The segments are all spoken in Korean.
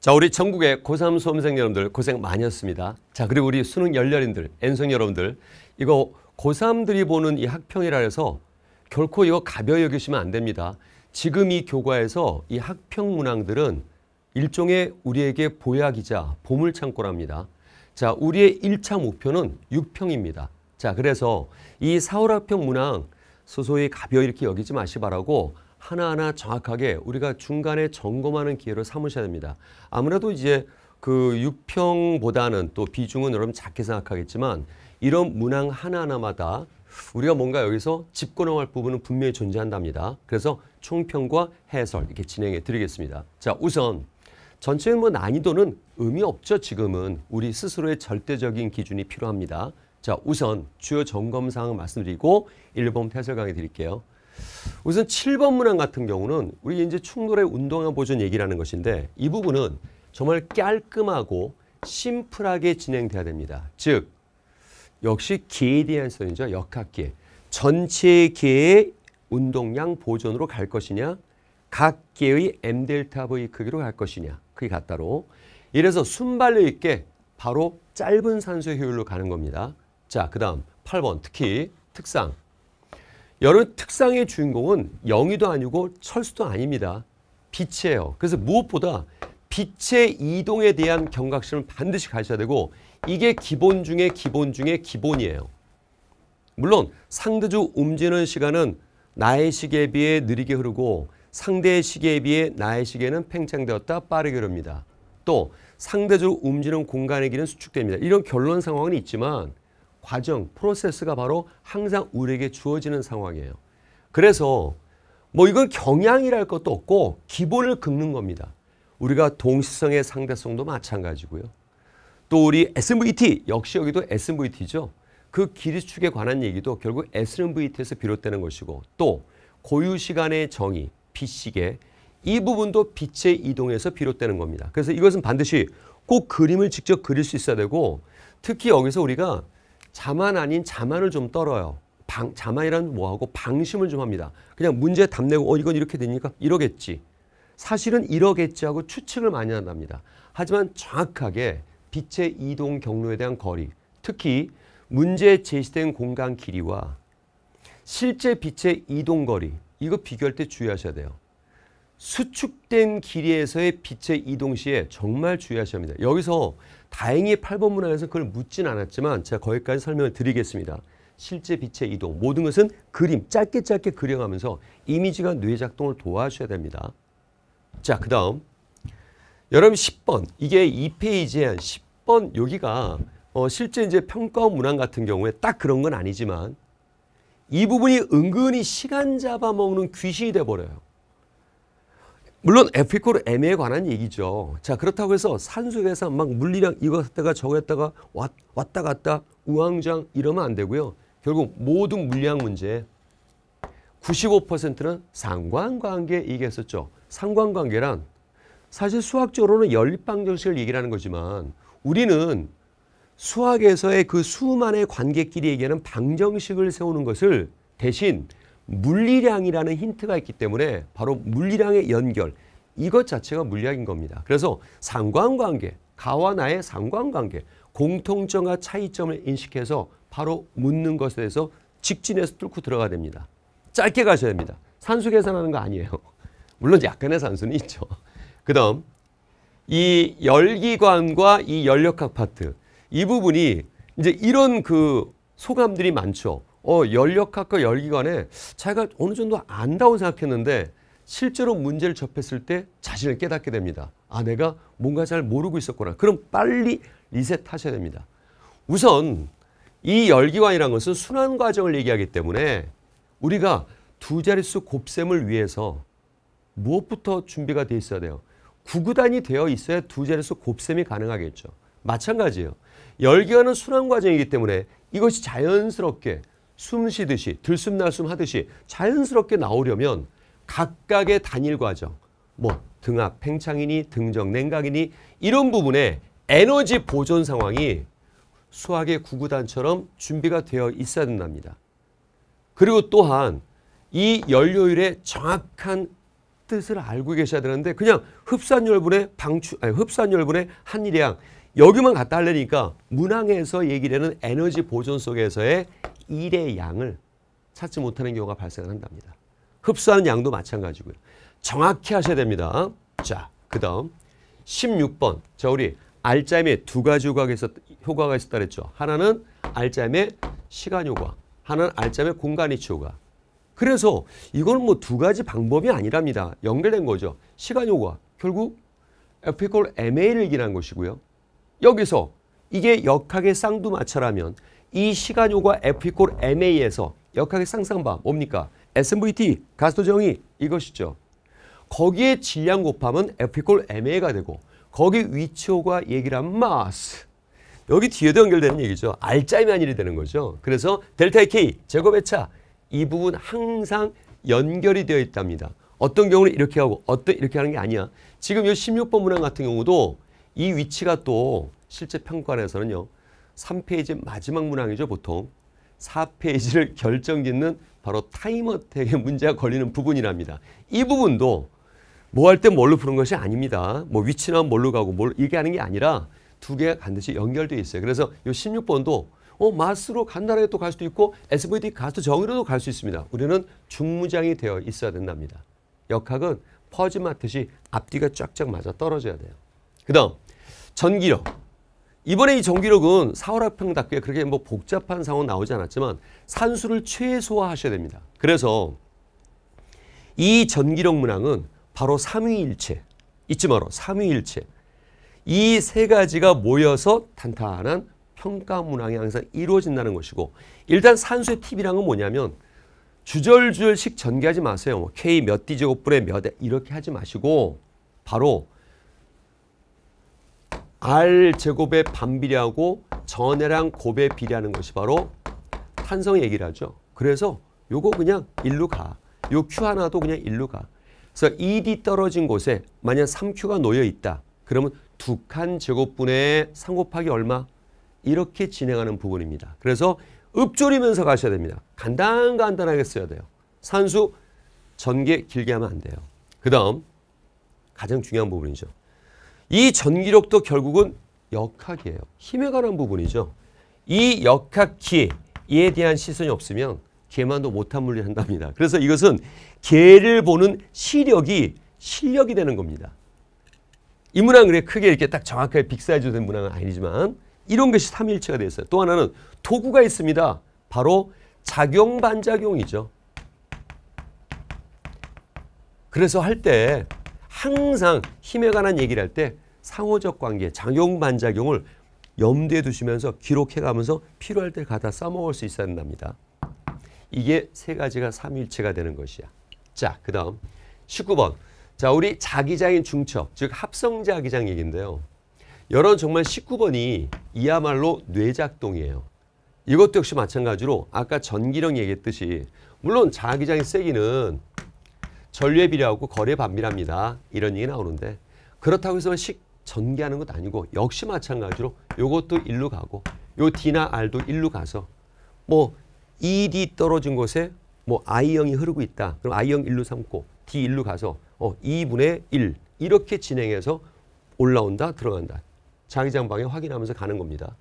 자, 우리 전국의 고3 수험생 여러분들 고생 많이 했습니다. 자, 그리고 우리 수능 열렬인들, 엔성 여러분들, 이거 고3들이 보는 이 학평이라 해서 결코 이거 가벼이 여기시면 안 됩니다. 지금 이 교과에서 이 학평 문항들은 일종의 우리에게 보약이자 보물창고랍니다. 자, 우리의 1차 목표는 6평입니다. 자, 그래서 이 사월학평 문항 소소히 가벼이 이렇게 여기지 마시 바라고 하나하나 정확하게 우리가 중간에 점검하는 기회로 삼으셔야 됩니다. 아무래도 이제 그 6평보다는 또 비중은 여러분 작게 생각하겠지만 이런 문항 하나하나마다 우리가 뭔가 여기서 짚고 넘어갈 부분은 분명히 존재한답니다. 그래서 총평과 해설 이렇게 진행해 드리겠습니다. 자, 우선 전체의인뭐 난이도는 의미 없죠. 지금은 우리 스스로의 절대적인 기준이 필요합니다. 자, 우선 주요 점검 사항을 말씀드리고 1번 해설 강의 드릴게요. 우선 7번 문항 같은 경우는 우리 이제 충돌의 운동화 보존 얘기라는 것인데 이 부분은 정말 깔끔하고 심플하게 진행돼야 됩니다. 즉 역시 기에 대한 선이죠. 역학기. 전체 기의 운동량 보존으로 갈 것이냐 각 개의 m 델타 v 크기로 갈 것이냐 그게 같다로 이래서 순발력 있게 바로 짧은 산소의 효율로 가는 겁니다. 자, 그 다음 8번 특히 특상 여러분 특상의 주인공은 영이도 아니고 철수도 아닙니다. 빛이에요. 그래서 무엇보다 빛의 이동에 대한 경각심을 반드시 가져야 되고 이게 기본 중에 기본 중에 기본이에요. 물론 상대주 움직이는 시간은 나의 시계에 비해 느리게 흐르고 상대의 시계에 비해 나의 시계는 팽창되었다 빠르게 흐릅니다. 또상대적 움직이는 공간의 길은 수축됩니다. 이런 결론 상황은 있지만 과정, 프로세스가 바로 항상 우리에게 주어지는 상황이에요. 그래서 뭐 이건 경향이랄 것도 없고 기본을 긁는 겁니다. 우리가 동시성의 상대성도 마찬가지고요. 또 우리 SMVT 역시 여기도 SMVT죠. 그기이축에 관한 얘기도 결국 SMVT에서 비롯되는 것이고 또 고유시간의 정의, 빛시계 이 부분도 빛의 이동에서 비롯되는 겁니다. 그래서 이것은 반드시 꼭 그림을 직접 그릴 수 있어야 되고 특히 여기서 우리가 자만 아닌 자만을 좀 떨어요. 방, 자만이란 뭐하고 방심을 좀 합니다. 그냥 문제 답내고 어 이건 이렇게 되니까 이러겠지. 사실은 이러겠지 하고 추측을 많이 한답니다. 하지만 정확하게 빛의 이동 경로에 대한 거리, 특히 문제에 제시된 공간 길이와 실제 빛의 이동 거리, 이거 비교할 때 주의하셔야 돼요. 수축된 길이에서의 빛의 이동 시에 정말 주의하셔야 합니다. 여기서 다행히 8번 문항에서 그걸 묻진 않았지만 제가 거기까지 설명을 드리겠습니다. 실제 빛의 이동, 모든 것은 그림, 짧게 짧게 그려가면서 이미지가 뇌작동을 도와줘야 됩니다. 자, 그 다음 여러분 10번, 이게 2페이지에 10번 여기가 어, 실제 이제 평가 문항 같은 경우에 딱 그런 건 아니지만 이 부분이 은근히 시간 잡아먹는 귀신이 돼버려요. 물론 에피쿠르 애에 관한 얘기죠. 자 그렇다고 해서 산소에서막 물리량 이거 했다가 저거 했다가 왔, 왔다 갔다 우왕좌왕 이러면 안 되고요. 결국 모든 물리학 문제 95%는 상관관계 얘기했었죠. 상관관계란 사실 수학적으로는 연립방정식을 얘기하는 거지만 우리는 수학에서의 그 수만의 관계끼리 얘기하는 방정식을 세우는 것을 대신 물리량이라는 힌트가 있기 때문에 바로 물리량의 연결 이것 자체가 물리학인 겁니다. 그래서 상관관계, 가와 나의 상관관계, 공통점과 차이점을 인식해서 바로 묻는 것에 대해서 직진해서 뚫고 들어가야 됩니다. 짧게 가셔야 됩니다. 산수 계산하는 거 아니에요. 물론 약간의 산수는 있죠. 그 다음 이 열기관과 이 열역학 파트 이 부분이 이제 이런 그 소감들이 많죠. 어, 연력학과 열기관에 자기가 어느 정도 안다고 생각했는데 실제로 문제를 접했을 때 자신을 깨닫게 됩니다. 아, 내가 뭔가 잘 모르고 있었구나. 그럼 빨리 리셋하셔야 됩니다. 우선 이 열기관이라는 것은 순환 과정을 얘기하기 때문에 우리가 두 자릿수 곱셈을 위해서 무엇부터 준비가 돼 있어야 돼요? 구구단이 되어 있어야 두 자릿수 곱셈이 가능하겠죠. 마찬가지예요. 열기관은 순환 과정이기 때문에 이것이 자연스럽게 숨 쉬듯이 들숨날숨 하듯이 자연스럽게 나오려면 각각의 단일 과정 뭐 등압 팽창이니 등정 냉각이니 이런 부분에 에너지 보존 상황이 수학의 구구단처럼 준비가 되어 있어야 된답니다. 그리고 또한 이 연료율의 정확한 뜻을 알고 계셔야 되는데 그냥 흡산열분의 방출 아니 흡산열분의 한일량 여기만 갖다 하려니까 문항에서 얘기되는 에너지 보존 속에서의 일의 양을 찾지 못하는 경우가 발생한답니다. 흡수하는 양도 마찬가지고요. 정확히 하셔야 됩니다. 자, 그 다음 16번. 자, 우리 알짜임에 두 가지 효과가, 있었, 효과가 있었다 그랬죠. 하나는 알짜임의 시간 효과, 하나는 알짜임의 공간 이치 효과. 그래서 이건 뭐 두 가지 방법이 아니랍니다. 연결된 거죠. 시간 효과, 결국 에피콜 MA를 기한 것이고요. 여기서 이게 역학의 쌍두마차라면 이 시간 요과 F 이꼴 m a 에서 역학의 상상바 뭡니까? SMVT 가스도 정의 이것이죠. 거기에 질량 곱하면 F 이꼴 MA가 되고 거기 위치호가 얘기란 마스. 여기 뒤에도 연결되는 얘기죠. 알짜이면 일이 되는 거죠. 그래서 델타 K 제곱의 차 이 부분 항상 연결이 되어 있답니다. 어떤 경우는 이렇게 하고 어떤 이렇게 하는 게 아니야. 지금 이 16번 문항 같은 경우도 이 위치가 또 실제 평가에서는요. 3페이지 마지막 문항이죠 보통. 4페이지를 결정짓는 바로 타임어택의 문제가 걸리는 부분이랍니다. 이 부분도 뭐 할 때 뭘로 푸는 것이 아닙니다. 뭐 위치나 뭘로 가고 뭘 이렇게 하는 게 아니라 두 개가 반드시 연결돼 있어요. 그래서 이 16번도 어, 마스로 간단하게 또 갈 수도 있고 SVD 가스 정의로도 갈 수 있습니다. 우리는 중무장이 되어 있어야 된답니다. 역학은 퍼짐하듯이 앞뒤가 쫙쫙 맞아 떨어져야 돼요. 그 다음 전기력. 이번에 이정기력은 4월 합평답게 그렇게 뭐 복잡한 상황 나오지 않았지만 산수를 최소화하셔야 됩니다. 그래서 이 전기력 문항은 바로 삼위일체 잊지 말어 삼위일체 이 세 가지가 모여서 탄탄한 평가 문항이 항상 이루어진다는 것이고 일단 산수의 팁이란 건 뭐냐면 주절주절씩 전개하지 마세요. 뭐 K 몇 D 제곱분의 몇 이렇게 하지 마시고 바로 R 제곱의 반비례하고 전해랑 곱에 비례하는 것이 바로 탄성 얘기를 하죠. 그래서 요거 그냥 일로 가. 요 Q 하나도 그냥 일로 가. 그래서 2D 떨어진 곳에 만약 3Q가 놓여 있다. 그러면 두 칸 제곱분의 3 곱하기 얼마? 이렇게 진행하는 부분입니다. 그래서 읊조리면서 가셔야 됩니다. 간단간단하게 써야 돼요. 산수 전개 길게 하면 안 돼요. 그 다음 가장 중요한 부분이죠. 이 전기력도 결국은 역학이에요. 힘에 관한 부분이죠. 이 역학기에 대한 시선이 없으면 개만도 못한 물리를 한답니다. 그래서 이것은 개를 보는 시력이 실력이 되는 겁니다. 이 문항 그 크게 이렇게 딱 정확하게 빅사이즈 된 문항은 아니지만 이런 것이 삼일체가 되어 어요또 하나는 도구가 있습니다. 바로 작용 반작용이죠. 그래서 할때 항상 힘에 관한 얘기를 할 때 상호적 관계, 작용 반작용을 염두에 두시면서 기록해 가면서 필요할 때 갖다 써먹을 수 있어야 된답니다. 이게 세 가지가 삼일체가 되는 것이야. 자, 그 다음 19번. 자, 우리 자기장인 중첩, 즉 합성자기장 얘기인데요. 여러분 정말 19번이 이야말로 뇌작동이에요. 이것도 역시 마찬가지로 아까 전기령 얘기했듯이 물론 자기장의 세기는 전류에 비례하고 거래 반비례합니다. 이런 얘기 나오는데 그렇다고 해서 식 전개하는 것도 아니고 역시 마찬가지로 요것도 일로 가고 요 D나 R도 일로 가서 뭐 ED 떨어진 곳에 뭐 I형이 흐르고 있다. 그럼 I형 일로 삼고 D 일로 가서 어 2분의 e 1 이렇게 진행해서 올라온다 들어간다. 자기장 방에 확인하면서 가는 겁니다.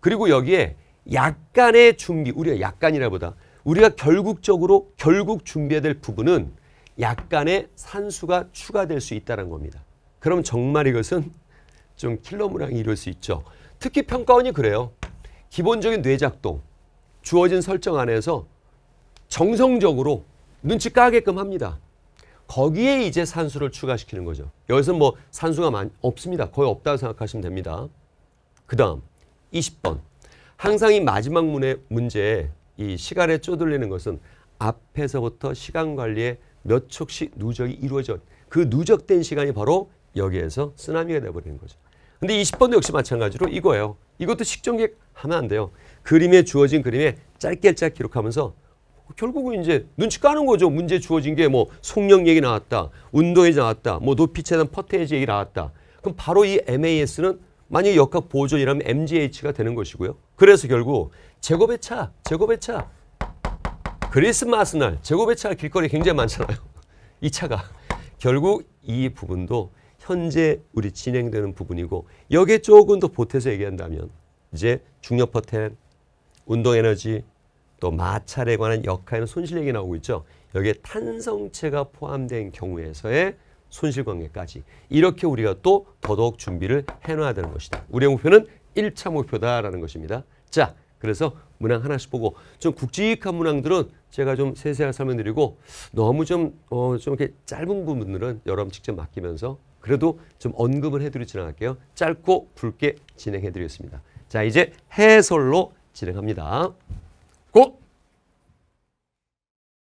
그리고 여기에 약간의 준비 우리가 약간이라보다 우리가 결국적으로 결국 준비해야 될 부분은 약간의 산수가 추가될 수 있다는 겁니다. 그럼 정말 이것은 좀 킬러무랑이 이룰 수 있죠. 특히 평가원이 그래요. 기본적인 뇌작동, 주어진 설정 안에서 정성적으로 눈치 까게끔 합니다. 거기에 이제 산수를 추가시키는 거죠. 여기서 뭐 산수가 많, 없습니다. 거의 없다고 생각하시면 됩니다. 그 다음 20번. 항상 이 마지막 문의 문제에 이 시간에 쪼들리는 것은 앞에서부터 시간 관리에 몇 척씩 누적이 이루어져 그 누적된 시간이 바로 여기에서 쓰나미가 돼버리는 거죠. 근데 20번도 역시 마찬가지로 이거예요. 이것도 식전객 하면 안 돼요. 그림에 주어진 그림에 짧게 짧게 기록하면서 결국은 이제 눈치 까는 거죠. 문제 주어진 게뭐 속력 얘기 나왔다. 운동에 나왔다. 뭐 높이 차단 퍼테이지 얘기 나왔다. 그럼 바로 이 MAS는 만약 역학 보존이라면 MGH가 되는 것이고요. 그래서 결국 제곱의 차, 제곱의 차, 크리스마스 날 재고배 차길거리 굉장히 많잖아요. 이 차가 결국 이 부분도 현재 우리 진행되는 부분이고 여기에 조금 더 보태서 얘기한다면 이제 중력 퍼텐, 운동에너지, 또 마찰에 관한 역할의 손실 얘기 나오고 있죠. 여기에 탄성체가 포함된 경우에서의 손실관계까지 이렇게 우리가 또 더더욱 준비를 해놔야 되는 것이다. 우리의 목표는 1차 목표다라는 것입니다. 자, 그래서 문항 하나씩 보고 좀 굵직한 문항들은 제가 좀 세세하게 설명드리고 너무 좀, 어, 좀 이렇게 짧은 부분들은 여러분 직접 맡기면서 그래도 좀 언급을 해드리고 지나갈게요. 짧고 굵게 진행해드리겠습니다. 자, 이제 해설로 진행합니다. 고!